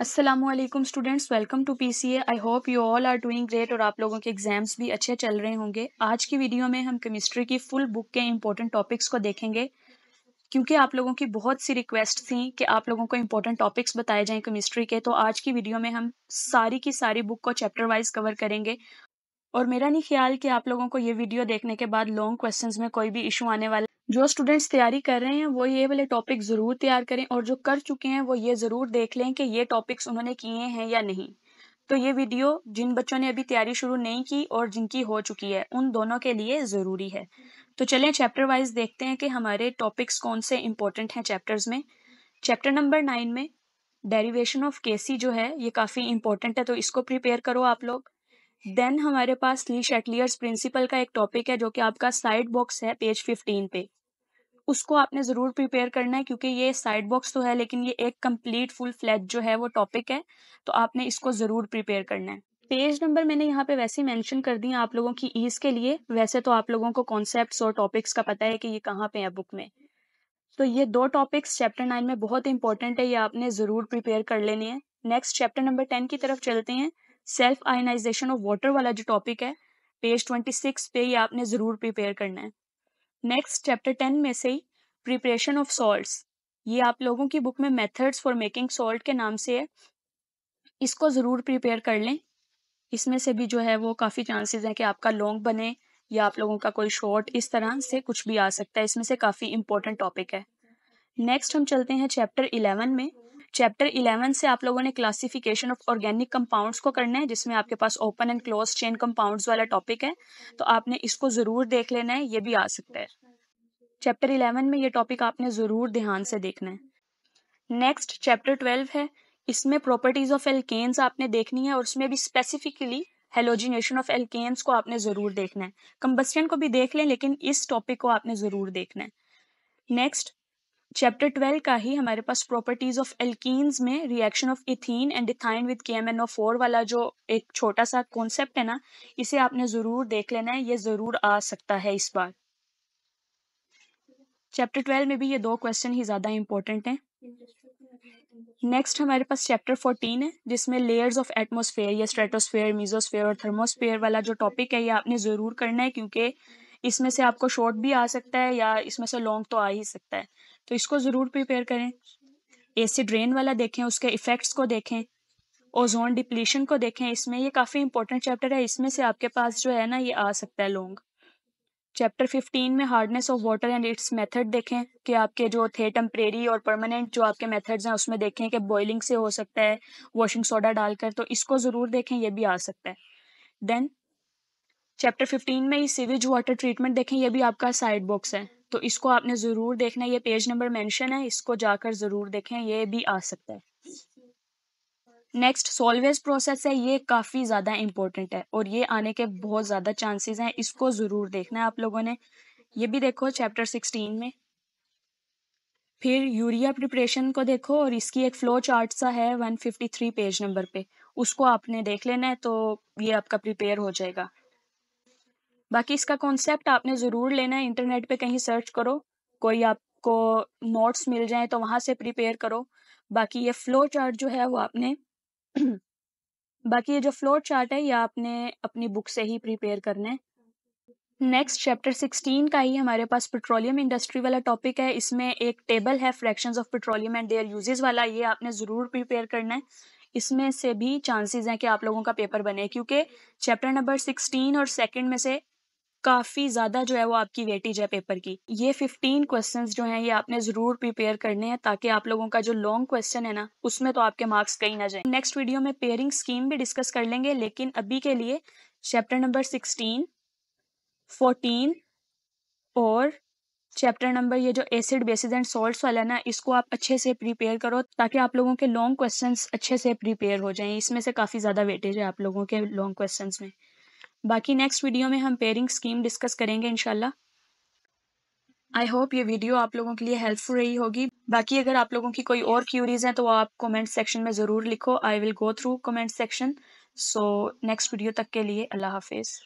Aslam students welcome to P C A I hope you all are doing great और आप लोगों के exams भी अच्छे चल रहे होंगे आज की वीडियो में हम केमिस्ट्री की फुल बुक के इम्पोर्टेंट टॉपिक्स को देखेंगे क्योंकि आप लोगों की बहुत सी रिक्वेस्ट थी कि आप लोगों को इम्पोर्टेंट टॉपिक्स बताए जाएं केमिस्ट्री के तो आज की वीडियो में हम सारी की सारी बुक को चैप्टर वाइज कवर करेंगे और मेरा नहीं ख्याल कि आप लोगों को ये वीडियो देखने के बाद लॉन्ग क्वेश्चन में कोई भी इशू आने वाला जो स्टूडेंट्स तैयारी कर रहे हैं वो ये वाले टॉपिक ज़रूर तैयार करें और जो कर चुके हैं वो ये ज़रूर देख लें कि ये टॉपिक्स उन्होंने किए हैं या नहीं तो ये वीडियो जिन बच्चों ने अभी तैयारी शुरू नहीं की और जिनकी हो चुकी है उन दोनों के लिए ज़रूरी है तो चलें चैप्टर वाइज देखते हैं कि हमारे टॉपिक्स कौन से इम्पोर्टेंट हैं चैप्टर्स में चैप्टर नंबर नाइन में डेरिवेशन ऑफ केसी जो है ये काफ़ी इंपॉर्टेंट है तो इसको प्रिपेयर करो आप लोग देन हमारे पास ली शेटलियर्स प्रिंसिपल का एक टॉपिक है जो कि आपका साइड बॉक्स है पेज फिफ्टीन पे उसको आपने ज़रूर प्रिपेयर करना है क्योंकि ये साइड बॉक्स तो है लेकिन ये एक कंप्लीट फुल फ्लैज जो है वो टॉपिक है तो आपने इसको ज़रूर प्रिपेयर करना है पेज नंबर मैंने यहाँ पे वैसे ही मैंशन कर दी आप लोगों की ईज के लिए वैसे तो आप लोगों को कॉन्सेप्ट और टॉपिक्स का पता है कि ये कहाँ पे है बुक में तो ये दो टॉपिक्स चैप्टर नाइन में बहुत इंपॉर्टेंट है ये आपने ज़रूर प्रिपेयर कर लेने हैं नेक्स्ट चैप्टर नंबर टेन की तरफ चलते हैं सेल्फ आयनाइजेशन ऑफ वाटर वाला जो टॉपिक है पेज ट्वेंटी सिक्स पे ये आपने ज़रूर प्रिपेयर करना है नेक्स्ट चैप्टर टेन में से ही प्रिपरेशन ऑफ सॉल्ट्स ये आप लोगों की बुक में मेथड्स फॉर मेकिंग सॉल्ट के नाम से है इसको ज़रूर प्रिपेयर कर लें इसमें से भी जो है वो काफ़ी चांसेस हैं कि आपका लॉन्ग बने या आप लोगों का कोई शॉर्ट इस तरह से कुछ भी आ सकता है इसमें से काफ़ी इंपॉर्टेंट टॉपिक है नेक्स्ट हम चलते हैं चैप्टर इलेवन में चैप्टर 11 से आप लोगों ने क्लासिफिकेशन ऑफ ऑर्गेनिक कंपाउंड्स को करना है जिसमें आपके पास open and close chain compounds वाला टॉपिक है तो आपने इसको ज़रूर देख लेना है ये भी आ सकता है चैप्टर 11 में ये टॉपिक आपने ज़रूर ध्यान से देखना है नेक्स्ट चैप्टर 12 है इसमें प्रॉपर्टीज़ ऑफ एल्केन्स आपने देखनी है और उसमें भी स्पेसिफिकली हेलोजिनेशन ऑफ एल्केन्स को आपने ज़रूर देखना है कंबस्टन को भी देख लें लेकिन इस टॉपिक को आपने ज़रूर देखना है नेक्स्ट चैप्टर ट्वेल्व का ही हमारे पास प्रॉपर्टीज ऑफ एल्कीन्स में reaction of ethene and ethyne with K M N O four वाला जो एक छोटा सा कॉन्सेप्ट है ना इसे आपने ज़रूर देख लेना है ये ज़रूर आ सकता है इस बार चैप्टर ट्वेल्व में भी ये दो क्वेश्चन ही ज़्यादा इंपॉर्टेंट हैं नेक्स्ट हमारे पास चैप्टर फोर्टीन है जिसमें लेयर्स ऑफ एटमोसफेयर या स्ट्रेटोस्फेयर मीजोस्फेयर और थर्मोस्फेयर वाला जो टॉपिक है ये आपने ज़रूर करना है क्योंकि इसमें से आपको शॉर्ट भी आ सकता है या इसमें से लॉन्ग तो आ ही सकता है तो इसको ज़रूर प्रिपेयर करें सी ड्रेन वाला देखें उसके इफ़ेक्ट्स को देखें ओजोन डिप्लीशन को देखें इसमें ये काफ़ी इंपॉर्टेंट चैप्टर है इसमें से आपके पास जो है ना ये आ सकता है लॉन्ग चैप्टर 15 में hardness of water and its method देखें कि आपके जो थे टम्परेरी और परमानेंट जो आपके मेथड्स हैं उसमें देखें कि बॉइलिंग से हो सकता है वॉशिंग सोडा डालकर तो इसको ज़रूर देखें ये भी आ सकता है देन चैप्टर फिफ्टीन में ही सीवेज वाटर ट्रीटमेंट देखें ये भी आपका साइड बॉक्स है तो इसको आपने ज़रूर देखना है ये पेज नंबर मेंशन है इसको जाकर ज़रूर देखें ये भी आ सकता है नेक्स्ट सॉल्वेज प्रोसेस है ये काफ़ी ज़्यादा इम्पोर्टेंट है और ये आने के बहुत ज़्यादा चांसेस हैं इसको ज़रूर देखना है आप लोगों ने ये भी देखो चैप्टर सिक्सटीन में फिर यूरिया प्रिपरेशन को देखो और इसकी एक फ्लो चार्ट सा है वन पेज नंबर पे उसको आपने देख लेना है तो ये आपका प्रिपेयर हो जाएगा बाकी इसका कॉन्सेप्ट आपने ज़रूर लेना है इंटरनेट पे कहीं सर्च करो कोई आपको नोट्स मिल जाए तो वहाँ से प्रिपेयर करो बाकी ये फ्लो चार्ट जो है वो आपने बाकी ये जो फ्लो चार्ट है ये आपने अपनी बुक से ही प्रिपेयर करना है नेक्स्ट चैप्टर सिक्सटीन का ही हमारे पास पेट्रोलियम इंडस्ट्री वाला टॉपिक है इसमें एक टेबल है fractions of petroleum and their uses वाला ये आपने ज़रूर प्रिपेयर करना है इसमें से भी चांसेस हैं कि आप लोगों का पेपर बने क्योंकि चैप्टर नंबर सिक्सटीन और सेकंड में से काफ़ी ज़्यादा जो है वो आपकी वेटेज है पेपर की ये फिफ्टीन क्वेश्चन जो है ये आपने ज़रूर प्रिपेयर करने हैं ताकि आप लोगों का जो लॉन्ग क्वेश्चन है ना उसमें तो आपके मार्क्स कहीं ना जाए नेक्स्ट वीडियो में पेयरिंग स्कीम भी डिस्कस कर लेंगे लेकिन अभी के लिए चैप्टर नंबर सिक्सटीन फोर्टीन और चैप्टर नंबर ये जो एसिड बेसिस एंड सॉल्ट्स वाला ना इसको आप अच्छे से प्रिपेयर करो ताकि आप लोगों के लॉन्ग क्वेश्चंस अच्छे से प्रिपेयर हो जाएं इसमें से काफ़ी ज़्यादा वेटेज है आप लोगों के लॉन्ग क्वेश्चंस में बाकी नेक्स्ट वीडियो में हम पेयरिंग स्कीम डिस्कस करेंगे इनशाला आई होप ये वीडियो आप लोगों के लिए हेल्पफुल रही होगी बाकी अगर आप लोगों की कोई और क्यूरीज हैं तो आप कमेंट सेक्शन में ज़रूर लिखो I will go through comment section so next video तक के लिए अल्लाह हाफिज़